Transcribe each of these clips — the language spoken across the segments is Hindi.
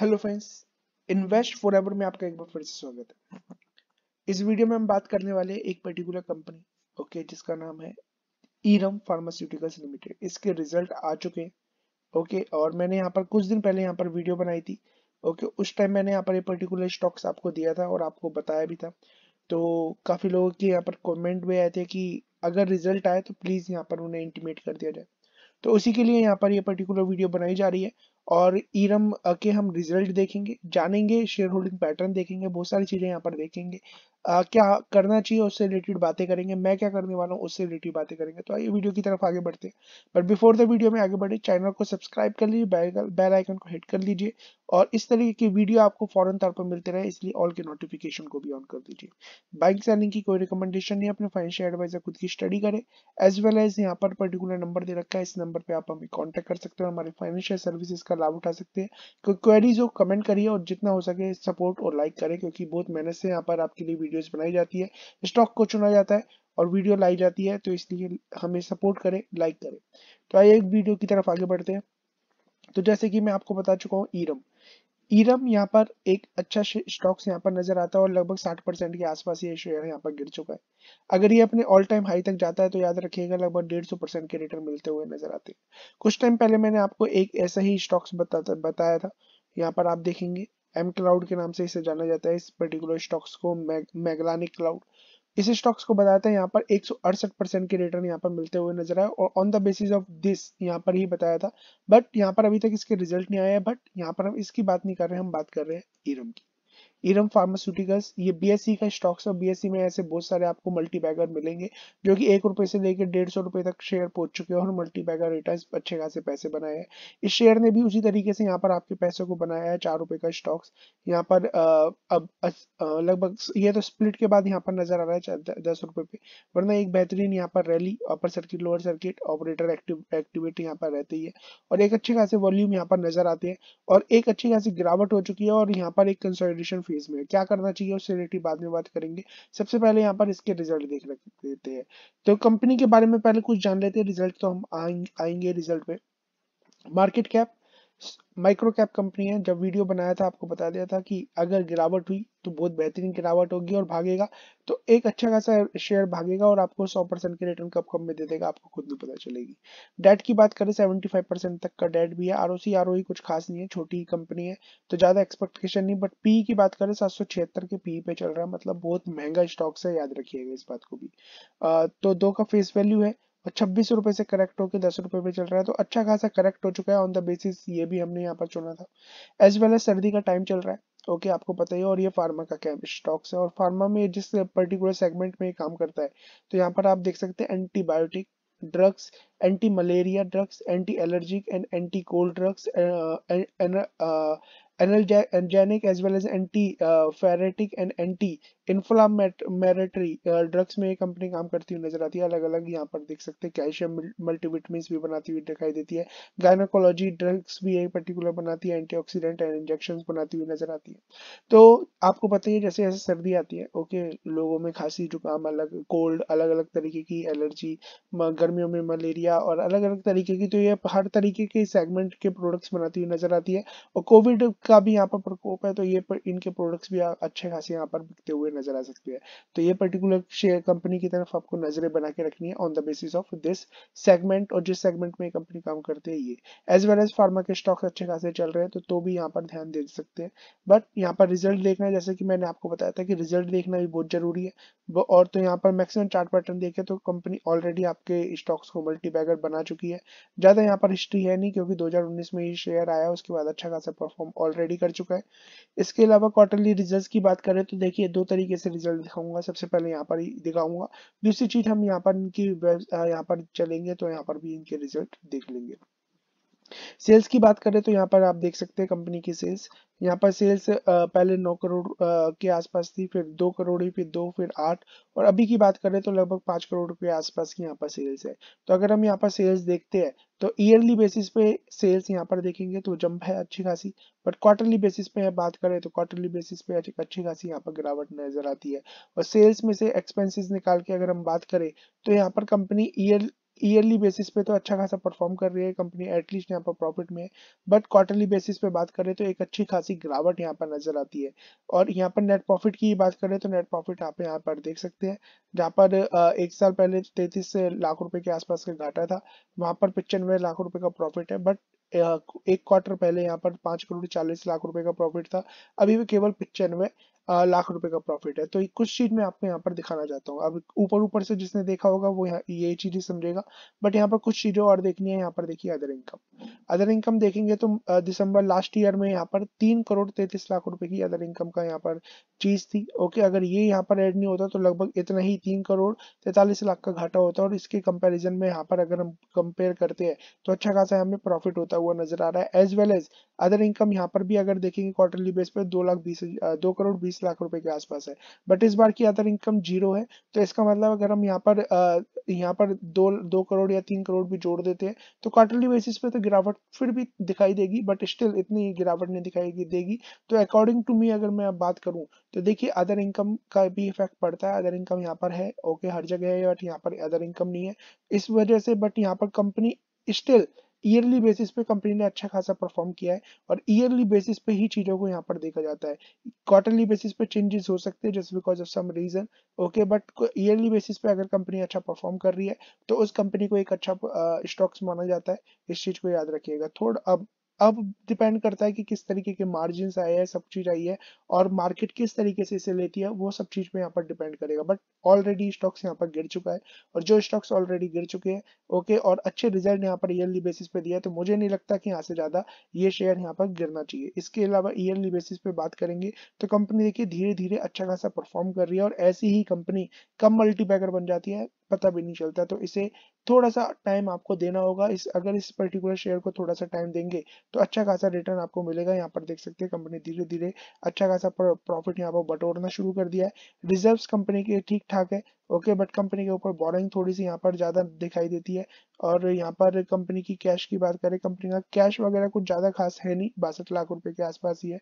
हेलो फ्रेंड्स इन्वेस्ट एवर में आपका एक बार फिर से स्वागत है इस वीडियो में हम बात करने वाले एक पर्टिकुलर कंपनी ओके जिसका नाम है ईरम फार्मास्यूटिकल्स लिमिटेड इसके रिजल्ट आ चुके हैं ओके और मैंने यहाँ पर कुछ दिन पहले यहाँ पर वीडियो बनाई थी ओके उस टाइम मैंने यहाँ पर पर्टिकुलर स्टॉक्स आपको दिया था और आपको बताया भी था तो काफ़ी लोगों के यहाँ पर कॉमेंट भी आए थे कि अगर रिजल्ट आए तो प्लीज़ यहाँ पर उन्हें इंटीमेट कर दिया जाए तो उसी के लिए यहाँ पर ये यह पर्टिकुलर वीडियो बनाई जा रही है और ईरम के हम रिजल्ट देखेंगे जानेंगे शेयर होल्डिंग पैटर्न देखेंगे बहुत सारी चीज़ें यहाँ पर देखेंगे आ, क्या करना चाहिए उससे रिलेटेड बातें करेंगे मैं क्या करने वाला हूँ उससे रिलेटेड बातें करेंगे तो आइए वीडियो की तरफ आगे बढ़ते हैं बट बिफोर द वीडियो में आगे बढ़े चैनल को सब्सक्राइब कर लीजिए बेल आइकन को हिट कर लीजिए और इस तरीके की वीडियो आपको फॉरन तौर पर मिलते रहे इसलिए ऑल के नोटिफिकेशन को भी ऑन कर दीजिए बाइक सेलिंग की कोई रिकमेंडेशन नहीं अपने फाइनेंशियल एडवाइजर खुद की स्टडी करें एज वेल एज यहाँ पर पर्टिकुलर नंबर दे रखा है इस नंबर पर आप हमें कॉन्टैक्ट कर सकते हैं हमारे फाइनेंशियल सर्विसेज का लाभ उठा सकते हैं कोई क्वेरीज हो कमेंट करिए और जितना हो सके सपोर्ट और लाइक करें क्योंकि बहुत मेहनत से यहाँ पर आपके लिए वीडियो वीडियोस बनाई जाती है स्टॉक को चुना जाता है और वीडियो लाई जाती है तो इसलिए हमें सपोर्ट करें लाइक करें तो आइए एक वीडियो की तरफ आगे बढ़ते हैं तो जैसे कि मैं आपको बता चुका हूँ ईरम ईरम यहाँ पर एक अच्छा स्टॉक्स यहाँ पर नजर आता है और लगभग 60 परसेंट के आसपास ये शेयर यहाँ पर गिर चुका है अगर ये अपने ऑल टाइम हाई तक जाता है तो याद रखिएगा लगभग डेढ़ सौ परसेंट के रिटर्न मिलते हुए नजर आते हैं कुछ टाइम पहले मैंने आपको एक ऐसा ही स्टॉक्स बताया था यहाँ पर आप देखेंगे एम क्लाउड के नाम से इसे जाना जाता है इस पर्टिकुलर स्टॉक्स को मैगलानिक क्लाउड इस स्टॉक्स को बताया था यहाँ पर एक परसेंट के रिटर्न यहाँ पर मिलते हुए नजर आए और on the basis of this यहाँ पर ही बताया था बट यहाँ पर अभी तक इसके रिजल्ट नहीं आया बट यहाँ पर हम इसकी बात नहीं कर रहे हम बात कर रहे हैं ईरम की इरम फार्मास्यूटिकल्स ये बी e का स्टॉक्स और बी e में ऐसे बहुत सारे आपको मल्टी मिलेंगे जो कि एक रुपए से लेकर डेढ़ सौ रुपए तक शेयर पहुंच चुके हैं और मल्टी बैगर रिटर्न अच्छे खासे पैसे बनाए हैं इस शेयर ने भी उसी तरीके से यहाँ पर आपके पैसों को बनाया है चार रुपए का स्टॉक्स यहाँ पर अब लगभग ये तो स्प्लिट के बाद यहाँ पर नजर आ रहा है दस रुपए पे वरना एक बेहतरीन यहाँ पर rally upper circuit lower circuit operator active activity यहाँ पर रहती है और एक अच्छे खासे वॉल्यूम यहाँ पर नजर आते हैं और एक अच्छी खासी गिरावट हो चुकी है और यहाँ पर एक कंसोलिडेशन फील फेज में क्या करना चाहिए उससे रिलेटिव बाद में बात करेंगे सबसे पहले यहाँ पर इसके रिजल्ट देख लेते हैं तो कंपनी के बारे में पहले कुछ जान लेते हैं रिजल्ट तो हम आएंगे, आएंगे रिजल्ट पे market cap micro cap company है जब वीडियो बनाया था आपको बता दिया था कि अगर गिरावट हुई तो बहुत बेहतरीन गिरावट होगी और भागेगा तो एक अच्छा खासा शेयर भागेगा और आपको 100 परसेंट के रिटर्न कब कब में दे देगा आपको खुद भी पता चलेगी डेट की बात करें 75 परसेंट तक का डेट भी है आर ओसी आर कुछ खास नहीं है छोटी कंपनी है तो ज्यादा एक्सपेक्टेशन नहीं बट पी की बात करें सात के पी पे चल रहा है मतलब बहुत महंगा स्टॉक्स है याद रखिएगा इस बात को भी तो दो का फेस वैल्यू है और छब्बीस रुपए से करेक्ट होकर दस रुपए पे चल रहा है तो अच्छा खासा करेक्ट हो चुका है ऑन द बेसिस ये भी हमने यहाँ पर चुना था एज वेल एज सर्दी का टाइम चल रहा है ओके okay, आपको पता ही और ये फार्मा का क्या स्टॉक्स है और फार्मा में जिस पर्टिकुलर सेगमेंट में काम करता है तो यहाँ पर आप देख सकते हैं antibiotic drugs anti malaria drugs anti allergic and anti cold drugs uh, as well as anti pyretic and anti inflammatory drugs में ये कंपनी काम करती हुई नजर आती है अलग अलग यहाँ पर देख सकते हैं कैल्शियम मल्टीविटमिन भी बनाती हुई दिखाई देती है गायनाकोलॉजी ड्रग्स भी एक पर्टिकुलर बनाती है एंटी ऑक्सीडेंट एंड इंजेक्शन बनाती हुई नजर आती है तो आपको पता ही जैसे जैसे सर्दी आती है ओके लोगों में खांसी जुकाम अलग कोल्ड अलग अलग तरीके की एलर्जी गर्मियों में मलेरिया या और अलग अलग तरीके की तो ये हर तरीके के सेगमेंट के प्रोडक्ट्स बनाती हुई नजर आती है और कोविड का भी यहाँ पर प्रकोप है तो ये पर, इनके प्रोडक्ट्स भी अच्छे खासे यहाँ पर बिकते हुए नजर आ सकते हैं तो ये पर्टिकुलर शेयर कंपनी की तरफ आपको नजरें बना के रखनी है on the basis of this segment और जिस सेगमेंट में कंपनी काम करती है ये एज वेल एज फार्मा के स्टॉक अच्छे खासे चल रहे हैं तो, तो भी यहाँ पर ध्यान दे सकते हैं बट यहाँ पर रिजल्ट देखना जैसे कि मैंने आपको बताया था कि रिजल्ट देखना भी बहुत जरूरी है और तो यहाँ पर मैक्सिमम चार्ट पैटर्न देखे तो कंपनी ऑलरेडी आपके स्टॉक्स को मल्टी बैगर बना चुकी है ज़्यादा यहाँ पर हिस्ट्री है नहीं क्योंकि 2019 में ये शेयर आया उसके बाद अच्छा खासा परफॉर्म ऑलरेडी कर चुका है इसके अलावा क्वार्टरली रिजल्ट की बात करें तो देखिए दो तरीके से रिजल्ट दिखाऊंगा सबसे पहले यहाँ पर ही दिखाऊंगा दूसरी चीज़ हम यहाँ पर इनकी यहाँ पर चलेंगे तो यहाँ पर भी इनके रिजल्ट देख लेंगे सेल्स की बात करें तो यहाँ पर आप देख सकते हैं कंपनी की सेल्स यहाँ पर सेल्स पहले नौ करोड़ के आसपास थी फिर दो करोड़ फिर दो फिर आठ और अभी की बात करें तो लगभग पांच करोड़ के आसपास की यहाँ पर सेल्स है तो अगर हम यहाँ पर सेल्स देखते हैं तो ईयरली बेसिस पे सेल्स यहाँ पर देखेंगे तो जंप है अच्छी खासी बट क्वार्टरली बेसिस पे बात करें तो क्वार्टरली बेसिस पे अच्छी खासी यहाँ पर गिरावट नजर आती है और सेल्स में से एक्सपेंसिस निकाल के अगर हम बात करें तो यहाँ पर कंपनी ईयर ईयरली बेसिस पे तो अच्छा खासा परफॉर्म कर रही है कंपनी एटलीस्ट यहाँ पर प्रॉफिट में बट क्वार्टरली बेसिस पे बात करें तो एक अच्छी खासी गिरावट यहाँ पर नजर आती है और यहाँ पर नेट प्रॉफिट की बात करें तो नेट प्रॉफिट आप यहाँ पर देख सकते हैं जहाँ पर एक साल पहले तैतीस लाख रुपए के आसपास का घाटा था वहां पर पिचानवे लाख रुपए का प्रॉफिट है बट एक क्वार्टर पहले यहाँ पर पांच करोड़ चालीस लाख रुपए का प्रॉफिट था अभी भी केवल पिचानवे लाख रुपए का प्रॉफिट है तो कुछ चीज मैं आपको यहाँ पर दिखाना चाहता हूँ अब ऊपर ऊपर से जिसने देखा होगा वो यहाँ ये चीज समझेगा बट यहाँ पर कुछ चीजें और देखनी है यहाँ पर देखिए अदर इनकम अदर इनकम देखेंगे तो दिसंबर लास्ट ईयर में यहाँ पर तीन करोड़ तैतीस लाख रुपए की अदर इनकम का यहाँ पर चीज थी ओके अगर ये यहाँ पर एड नहीं होता तो लगभग इतना ही तीन करोड़ तैतालीस लाख का घाटा होता और इसके कंपेरिजन में यहाँ पर अगर हम कंपेयर करते हैं तो अच्छा खासा हमें प्रॉफिट होता हुआ नजर आ रहा है as well as other income यहाँ पर भी अगर देखेंगे क्वार्टरली बेस पर दो लाख बीस दो करोड़ बीस बीस लाख रुपए के आसपास है बट इस बार की अदर इनकम जीरो है तो इसका मतलब अगर हम यहाँ पर यहाँ पर दो दो करोड़ या तीन करोड़ भी जोड़ देते हैं तो क्वार्टरली बेसिस पे तो गिरावट फिर भी दिखाई देगी बट स्टिल इतनी गिरावट नहीं दिखाई देगी तो अकॉर्डिंग टू मी अगर मैं बात करूँ तो देखिए अदर इनकम का भी इफेक्ट पड़ता है अदर इनकम यहाँ पर है ओके हर जगह है बट यहाँ पर अदर इनकम नहीं है इस वजह से बट यहाँ पर कंपनी स्टिल ईयरली बेसिस पे कंपनी ने अच्छा खासा परफॉर्म किया है और ईयरली बेसिस पे ही चीज़ों को यहाँ पर देखा जाता है क्वार्टरली बेसिस पे चेंजेस हो सकते हैं just because of some reason okay but yearly basis पे अगर कंपनी अच्छा परफॉर्म कर रही है तो उस कंपनी को एक अच्छा स्टॉक्स माना जाता है इस चीज़ को याद रखिएगा थोड़ा अब अब डिपेंड करता है कि किस तरीके के मार्जिन आए हैं सब चीज आई है और मार्केट किस तरीके से इसे लेती है वो सब चीज पे यहाँ पर डिपेंड करेगा बट ऑलरेडी स्टॉक्स यहाँ पर गिर चुका है और जो स्टॉक्स ऑलरेडी गिर चुके हैं ओके और अच्छे रिजल्ट यहाँ पर ईयरली बेसिस पे दिया तो मुझे नहीं लगता कि यहाँ से ज्यादा ये शेयर यहाँ पर गिरना चाहिए इसके अलावा ईयरली बेसिस पे बात करेंगे तो कंपनी देखिए धीरे धीरे अच्छा खासा परफॉर्म कर रही है और ऐसी ही कंपनी कम मल्टीपैकर बन जाती है पता भी नहीं चलता तो इसे थोड़ा सा टाइम आपको देना होगा इस अगर इस पर्टिकुलर शेयर को थोड़ा सा टाइम देंगे तो अच्छा खासा रिटर्न आपको मिलेगा यहाँ पर देख सकते हैं कंपनी धीरे धीरे अच्छा खासा प्रॉफिट यहाँ पर बटोरना शुरू कर दिया है रिजर्व कंपनी के ठीक ठाक है ओके बट कंपनी के ऊपर बोरिंग थोड़ी सी यहाँ पर ज़्यादा दिखाई देती है और यहाँ पर कंपनी की कैश की बात करें कंपनी का कैश वगैरह कुछ ज़्यादा खास है नहीं बासठ लाख रुपए के आसपास ही है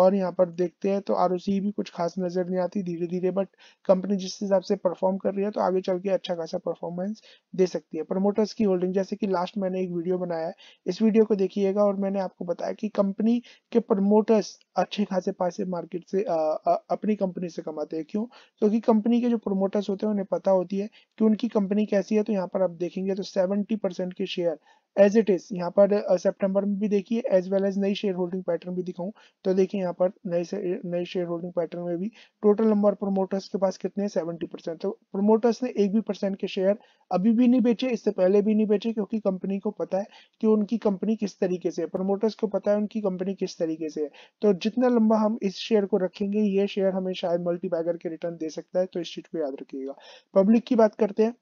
और यहाँ पर देखते हैं तो आर भी कुछ खास नज़र नहीं आती धीरे धीरे बट कंपनी जिस हिसाब से परफॉर्म कर रही है तो आगे चल के अच्छा खासा परफॉर्मेंस दे सकती है प्रमोटर्स की होल्डिंग जैसे कि लास्ट मैंने एक वीडियो बनाया है इस वीडियो को देखिएगा और मैंने आपको बताया कि कंपनी के प्रमोटर्स अच्छे खासे पैसे मार्केट से आ, आ, अपनी कंपनी से कमाते हैं क्यों क्योंकि तो कंपनी के जो प्रमोटर्स होते होते तो हैं उन्हें पता होती है कि उनकी कंपनी कैसी है तो यहाँ पर आप देखेंगे तो सेवेंटी परसेंट के शेयर एज इट इज यहाँ पर सेप्टेम्बर में भी देखिए एज वेल एज नई शेयर होल्डिंग पैटर्न भी दिखाऊं तो देखिए यहाँ पर नए नए शेयर होल्डिंग पैटर्न में भी टोटल नंबर प्रोमोटर्स के पास कितने सेवेंटी परसेंट तो प्रोमोटर्स ने एक भी परसेंट के शेयर अभी भी नहीं बेचे इससे पहले भी नहीं बेचे क्योंकि कंपनी को पता है कि उनकी कंपनी किस तरीके से है प्रोमोटर्स को पता है उनकी कंपनी किस तरीके से है तो जितना लंबा हम इस शेयर को रखेंगे ये शेयर हमें शायद मल्टीपैगर के रिटर्न दे सकता है तो इस चीज को याद रखिएगा पब्लिक की बात करते हैं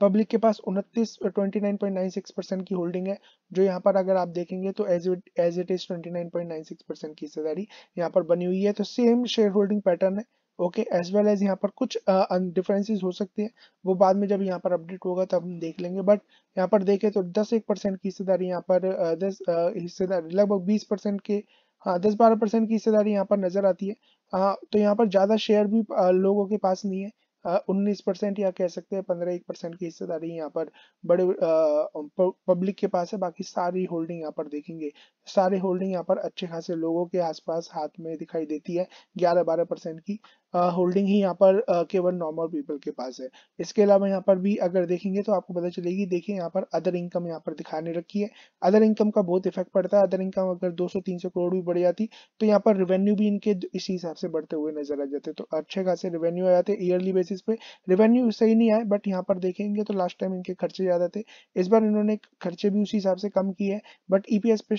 पब्लिक के पास उनतीस twenty nine point nine six percent की होल्डिंग है जो यहाँ पर अगर आप देखेंगे तो as it as it is twenty nine point nine six percent की हिस्सेदारी यहाँ पर बनी हुई है तो सेम शेयर होल्डिंग पैटर्न है ओके एज वेल एज यहाँ पर कुछ डिफरेंसेस uh, हो सकते हैं वो बाद में जब यहाँ पर अपडेट होगा तब हम देख लेंगे बट यहाँ पर देखें तो दस एक परसेंट की हिस्सेदारी यहाँ पर दस uh, हिस्सेदारी uh, लगभग बीस परसेंट के हाँ दस बारह परसेंट की हिस्सेदारी यहाँ पर नजर आती है आ, हाँ, तो यहाँ पर ज़्यादा शेयर भी आ, लोगों के पास नहीं है उन्नीस परसेंट या कह सकते हैं पंद्रह एक परसेंट की हिस्सेदारी यहाँ पर बड़े पब्लिक के पास है बाकी सारी होल्डिंग यहाँ पर देखेंगे सारे होल्डिंग यहाँ पर अच्छे खासे लोगों के आसपास हाथ में दिखाई देती है ग्यारह बारह परसेंट की होल्डिंग ही यहाँ पर केवल नॉर्मल पीपल के पास है इसके अलावा यहाँ पर भी अगर देखेंगे तो आपको पता चलेगी देखिए यहाँ पर अदर इनकम यहाँ पर दिखाने रखी है अदर इनकम का बहुत इफेक्ट पड़ता है अदर इनकम अगर 200-300 करोड़ भी बढ़ जाती तो यहाँ पर रेवेन्यू भी इनके इसी हिसाब से बढ़ते हुए नजर आ जाते तो अच्छे खासे रेवेन्यू आ जाते ईयरली बेसिस पे रेवेन्यू सही नहीं आए बट यहाँ पर देखेंगे तो लास्ट टाइम इनके खर्चे ज्यादा थे इस बार इन्होंने खर्चे भी उसी हिसाब से कम किए हैं बट ईपीएस पे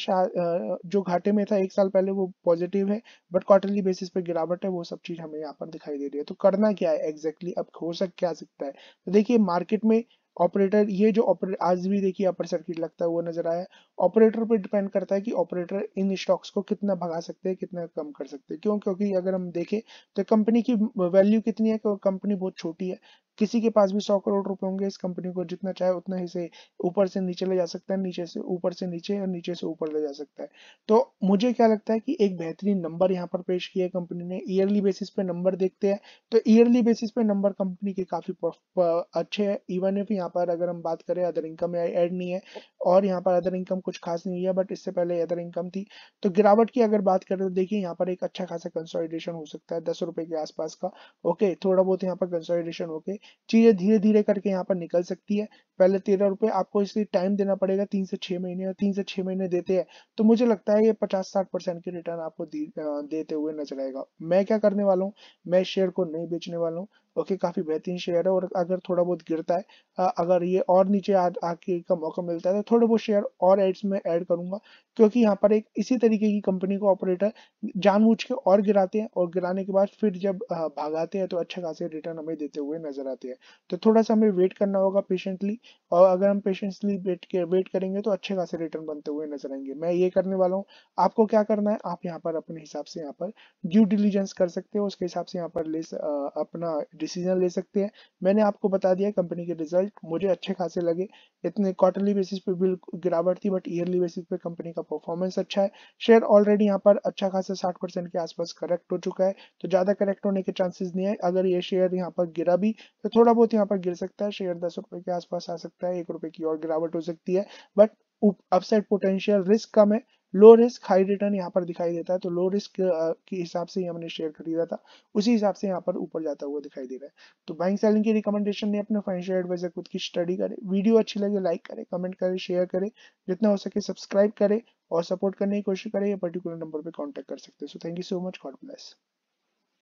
जो घाटे में था एक साल पहले वो पॉजिटिव है बट क्वार्टरली बेसिस पे गिरावट है वो सब चीज हमें यहाँ पर पर दिखाई दे रही है तो करना क्या है एग्जैक्टली exactly, अब हो सक क्या सकता है तो देखिए मार्केट में ऑपरेटर ये जो ऑपरेटर आज भी देखिए अपर सर्किट लगता हुआ नजर आया ऑपरेटर पे डिपेंड करता है कि ऑपरेटर इन स्टॉक्स को कितना भगा सकते हैं कितना कम कर सकते हैं क्यों क्योंकि अगर हम देखें तो कंपनी की वैल्यू कितनी है कंपनी बहुत छोटी है किसी के पास भी सौ करोड़ रुपए होंगे इस कंपनी को जितना चाहे उतना हिस्से ऊपर से नीचे ले जा सकता है नीचे से ऊपर से नीचे और नीचे से ऊपर ले जा सकता है तो मुझे क्या लगता है कि एक बेहतरीन नंबर यहाँ पर पेश किया कंपनी ने ईयरली बेसिस पे नंबर देखते हैं तो ईयरली बेसिस पे नंबर कंपनी के काफी अच्छे है इवन इफ यहाँ पर अगर हम बात करें अदर इनकम एड नहीं है और यहाँ पर अदर इनकम कुछ खास नहीं है बट इससे पहले अदर इनकम थी तो गिरावट की अगर बात करें तो देखिए यहाँ पर एक अच्छा खासा कंसोलिडेशन हो सकता है दस रुपए के आसपास का ओके थोड़ा बहुत यहाँ पर कंसोलिडेशन ओके चीजें धीरे धीरे करके यहाँ पर निकल सकती है पहले तेरह रुपए आपको इसलिए टाइम देना पड़ेगा तीन से छह महीने और तीन से छह महीने देते हैं तो मुझे लगता है ये पचास साठ परसेंट की रिटर्न आपको देते हुए नजर आएगा मैं क्या करने वाला हूँ मैं शेयर को नहीं बेचने वाला हूँ ओके काफी बेहतरीन शेयर है और अगर थोड़ा बहुत गिरता है अगर ये और नीचे आ, आके का मौका मिलता है तो थोड़े बहुत शेयर और एड्स में ऐड करूंगा क्योंकि यहाँ पर एक इसी तरीके की कंपनी को ऑपरेटर जानबूझ के और गिराते हैं और गिराने के बाद फिर जब भागाते हैं तो अच्छा खासे रिटर्न हमें देते हुए नजर आते हैं तो थोड़ा सा हमें वेट करना होगा पेशेंटली और अगर हम पेशेंटली वेट के वेट करेंगे तो अच्छे खासे रिटर्न बनते हुए नजर आएंगे मैं ये करने वाला हूँ आपको क्या करना है आप यहाँ पर अपने हिसाब से यहाँ पर ड्यू डिलीजेंस कर सकते हो उसके हिसाब से यहाँ पर ले अपना डिसीजन ले सकते हैं मैंने आपको बता दिया कंपनी के रिजल्ट मुझे अच्छे खासे लगे इतने क्वार्टरली बेसिस पे बिल गिरावट थी बट ईयरली बेसिस पे कंपनी का परफॉर्मेंस अच्छा है शेयर ऑलरेडी यहाँ पर अच्छा खासा साठ परसेंट के आसपास करेक्ट हो चुका है तो ज्यादा करेक्ट होने के चांसेस नहीं है अगर ये शेयर यहाँ पर गिरा भी तो थोड़ा बहुत यहाँ पर गिर सकता है शेयर दस के आसपास आ सकता है एक की और गिरावट हो सकती है बट अपसाइड पोटेंशियल रिस्क कम है लो रिस्क हाई रिटर्न यहाँ पर दिखाई देता है तो लो रिस्क के हिसाब से हमने शेयर खरीदा था उसी हिसाब से यहाँ पर ऊपर जाता हुआ दिखाई दे रहा है तो बैंक सेलिंग की रिकमेंडेशन ने अपने फाइनेंशियल एडवाइजर खुद की स्टडी करे वीडियो अच्छी लगे लाइक करे कमेंट करे शेयर करे जितना हो सके सब्सक्राइब करे और सपोर्ट करने की कोशिश करे पर्टिकुलर नंबर पर कॉन्टेक्ट कर सकते हैं so thank you so much God bless